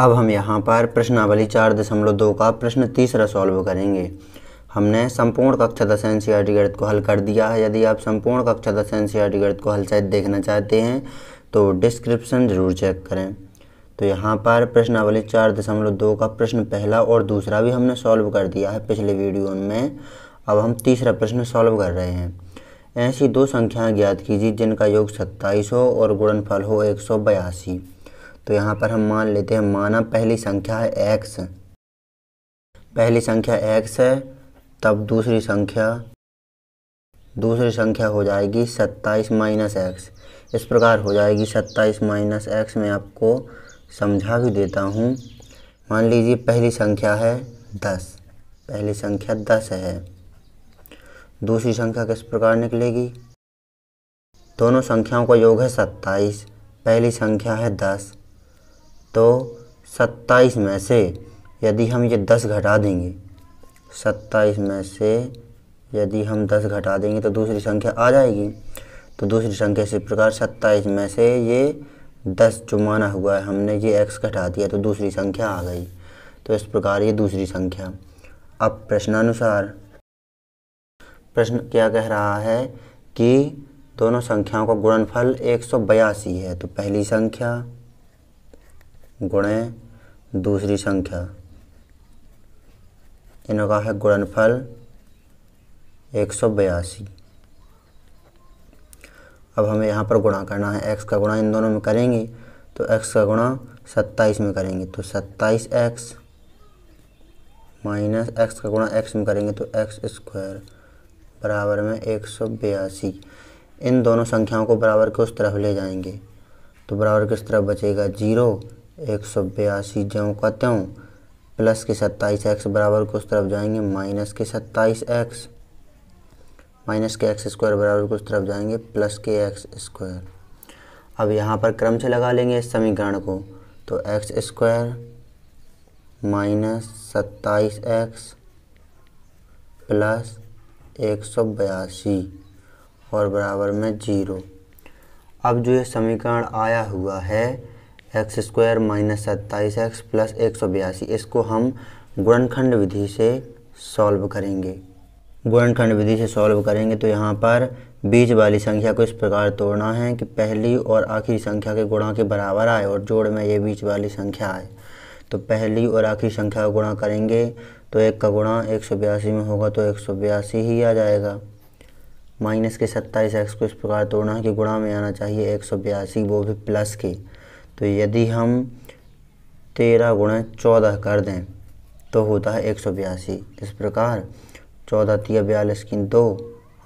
अब हम यहाँ पर प्रश्नावली चार दशमलव दो का प्रश्न तीसरा सॉल्व करेंगे हमने संपूर्ण कक्षा दस एन सी गणित को हल कर दिया है यदि आप संपूर्ण कक्षा दस एन सी गणित को हल शायद देखना चाहते हैं तो डिस्क्रिप्शन ज़रूर चेक करें तो यहाँ पर प्रश्नावली चार दशमलव दो का प्रश्न पहला और दूसरा भी हमने सॉल्व कर दिया है पिछले वीडियो में अब हम तीसरा प्रश्न सॉल्व कर रहे हैं ऐसी दो संख्याएं ज्ञात कीजिए जिनका योग सत्ताईस हो और गुणनफल हो एक सौ बयासी तो यहाँ पर हम मान लेते हैं माना पहली संख्या है एक्स पहली संख्या एक्स है तब दूसरी संख्या दूसरी संख्या हो जाएगी सत्ताईस माइनस एक्स इस प्रकार हो जाएगी सत्ताईस माइनस एक्स मैं आपको समझा भी देता हूँ मान लीजिए पहली संख्या है दस पहली संख्या दस है दूसरी संख्या किस प्रकार निकलेगी दोनों संख्याओं का योग है सत्ताईस पहली संख्या है दस तो सत्ताईस में से यदि हम ये दस घटा देंगे सत्ताईस में से यदि हम दस घटा देंगे तो दूसरी संख्या आ जाएगी तो दूसरी संख्या इसी प्रकार सत्ताईस में से ये दस जो माना हुआ है हमने ये एक्स घटा दिया तो दूसरी संख्या आ गई तो इस प्रकार ये दूसरी संख्या अब प्रश्नानुसार प्रश्न क्या कह रहा है कि दोनों संख्याओं का गुणनफल एक है तो पहली संख्या गुणे दूसरी संख्या इनका है गुणनफल एक सौ बयासी अब हमें यहाँ पर गुणा करना है एक्स का गुणा इन दोनों में करेंगे तो एक्स का गुणा सत्ताईस में करेंगे तो सत्ताईस एक्स माइनस एक्स का गुणा एक्स में करेंगे तो एक्स स्क्वायर बराबर में एक सौ बयासी इन दोनों संख्याओं को बराबर के उस तरफ ले जाएंगे तो बराबर किस तरफ बचेगा जीरो एक सौ बयासी ज्यों का त्यों प्लस के सत्ताईस एक्स बराबर को उस तरफ जाएंगे माइनस के सत्ताईस एक्स माइनस के एक्स स्क्वायर बराबर को उस तरफ जाएंगे प्लस के एक्स स्क्वायर अब यहाँ पर क्रम से लगा लेंगे इस समीकरण को तो एक्स स्क्वायर माइनस सत्ताईस एक्स प्लस एक सौ बयासी और बराबर में ज़ीरो अब जो ये समीकरण आया हुआ है एक्स स्क्वायर माइनस सत्ताईस एक्स प्लस एक सौ बयासी इसको हम गुणनखंड विधि से सॉल्व करेंगे गुणनखंड विधि से सॉल्व करेंगे तो यहाँ पर बीच वाली संख्या को इस प्रकार तोड़ना है कि पहली और आखिरी संख्या के गुणा के बराबर आए और जोड़ में ये बीच वाली संख्या आए तो पहली और आखिरी संख्या का गुणा करेंगे तो एक का गुणा एक सौ बयासी में होगा तो एक सौ बयासी ही आ जाएगा माइनस के सत्ताईस एक्स को इस प्रकार तोड़ना है कि गुणा में आना चाहिए एक सौ बयासी वो भी प्लस के तो यदि हम तेरह गुणा चौदह कर दें तो होता है एक सौ बयासी इस प्रकार चौदह तीन बयालीस की दो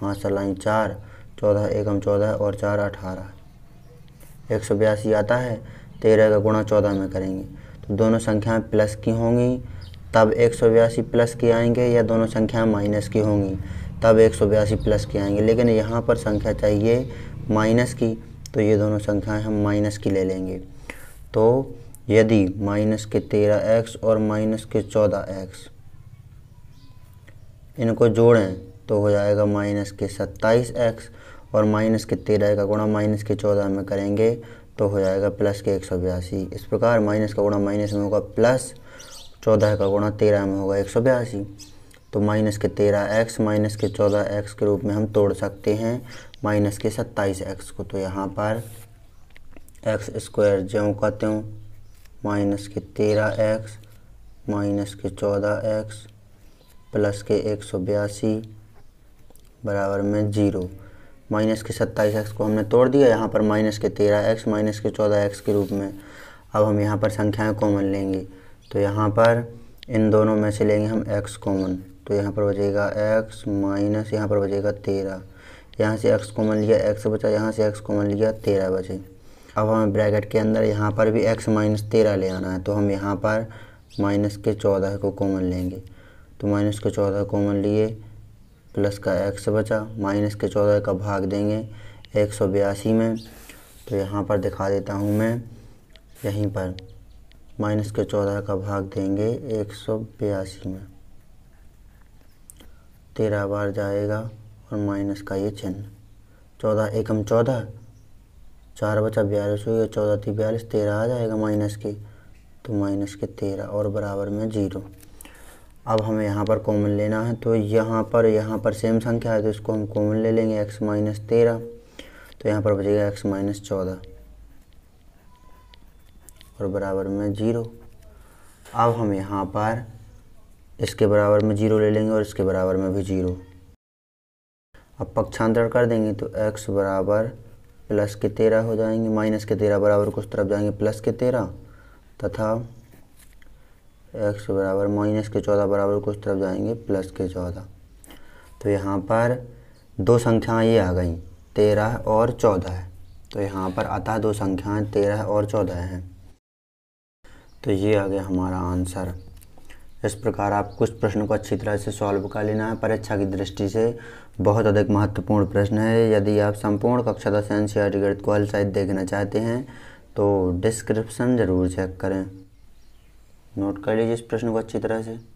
हाँ लाइन चार चौदह एकम चौदह और चार अठारह एक सौ बयासी आता है तेरह का गुणा चौदह में करेंगे तो दोनों संख्याएं प्लस की होंगी तब एक सौ बयासी प्लस की आएंगे या दोनों संख्याएं माइनस की होंगी तब एक सौ बयासी प्लस की आएंगे लेकिन यहाँ पर संख्या चाहिए माइनस की तो ये दोनों संख्याएं हम माइनस की ले लेंगे तो यदि माइनस के तेरह एक्स और माइनस के चौदह एक्स इनको जोड़ें तो हो जाएगा माइनस के सत्ताईस एक्स और माइनस के तेरह का गुणा माइनस के चौदह में करेंगे तो हो जाएगा प्लस के एक सौ बयासी इस प्रकार माइनस का गुणा माइनस में होगा प्लस चौदह का गुणा तेरह में होगा एक सौ बयासी तो माइनस के तेरह एक्स माइनस के चौदह एक्स के रूप में हम तोड़ सकते हैं माइनस के सत्ताईस एक्स को तो यहाँ पर एक्स स्क्वायर ज्यों का त्यों माइनस के तेरह एक्स माइनस के चौदह एक्स प्लस के एक सौ बयासी बराबर में जीरो माइनस के सत्ताईस एक्स को हमने तोड़ दिया यहाँ पर माइनस के तेरह एक्स माइनस के चौदह एक्स के रूप में अब हम यहाँ पर संख्याएं कॉमन लेंगे तो यहाँ पर इन दोनों में से लेंगे हम एक्स कॉमन तो यहाँ पर बचेगा एक्स माइनस यहाँ पर बचेगा तेरह यहाँ से एक्स कॉमन लिया एक्स बचा यहाँ से एक्स कॉमन लिया तेरह बचे अब हमें ब्रैकेट के अंदर यहाँ पर भी एक्स माइनस तेरह ले आना है तो हम यहाँ पर माइनस के चौदह को कॉमन लेंगे तो माइनस के चौदह कॉमन लिए प्लस का एक्स बचा माइनस के चौदह का भाग देंगे एक सौ बयासी में तो यहाँ पर दिखा देता हूँ मैं यहीं पर माइनस के चौदह का भाग देंगे एक सौ बयासी में तेरह बार जाएगा और माइनस का ये चिन्ह चौदह एकम चौदह चार बचा बयालीस हो गया चौदह थी बयालीस तेरह आ जाएगा माइनस के तो माइनस के तेरह और बराबर में जीरो अब हमें यहाँ पर कॉमन लेना है तो यहाँ पर यहाँ पर सेम संख्या है तो इसको हम कॉमन ले लेंगे एक्स माइनस तेरह तो यहाँ पर बचेगा एक्स माइनस चौदह और बराबर में जीरो अब हम यहाँ पर इसके बराबर में जीरो ले लेंगे और इसके बराबर में भी जीरो अब पक्षांतर कर देंगे तो एक्स बराबर प्लस के तेरह हो जाएंगे माइनस के तेरह बराबर कुछ तरफ जाएंगे प्लस के तेरह तथा एक्स बराबर माइनस के चौदह बराबर कुछ तरफ जाएंगे प्लस के चौदह तो यहाँ पर दो संख्याएं ये आ गई तेरह और चौदह है तो यहाँ पर अतः दो संख्याएं तेरह और चौदह हैं तो ये आ गया हमारा आंसर इस प्रकार आप कुछ प्रश्नों को अच्छी तरह से सॉल्व कर लेना है परीक्षा की दृष्टि से बहुत अधिक महत्वपूर्ण प्रश्न है यदि आप संपूर्ण कक्षा दस एन सी आर गणित को हल देखना चाहते हैं तो डिस्क्रिप्शन ज़रूर चेक करें नोट कर लीजिए इस प्रश्न को अच्छी तरह से